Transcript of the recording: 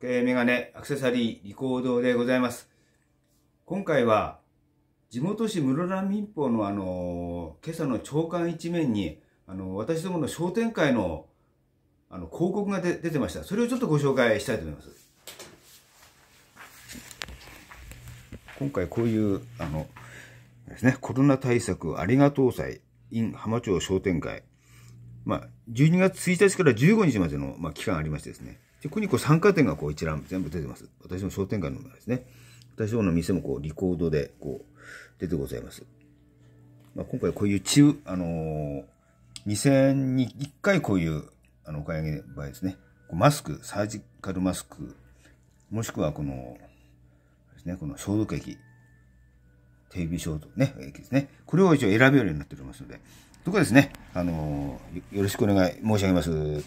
時メガネ、アクセサリー、リコードでございます。今回は、地元市室蘭民法のあの、今朝の朝刊一面に、あの、私どもの商店会の、あの、広告が出てました。それをちょっとご紹介したいと思います。今回こういう、あの、ですね、コロナ対策ありがとう祭 in 浜町商店会。まあ、12月1日から15日までの、まあ、期間ありましてですね。で、ここにこう参加店がこう一覧全部出てます。私の商店街のものですね。私の店もこうリコードでこう出てございます。まあ、今回こういう中、あのー、2000に1回こういうあのお買い上げ場合ですね。マスク、サージカルマスク、もしくはこの、ですね、この消毒液、テレビ消毒ね、液ですね。これを一応選べるようになっておりますので、どこかですね、あのー、よろしくお願い申し上げます。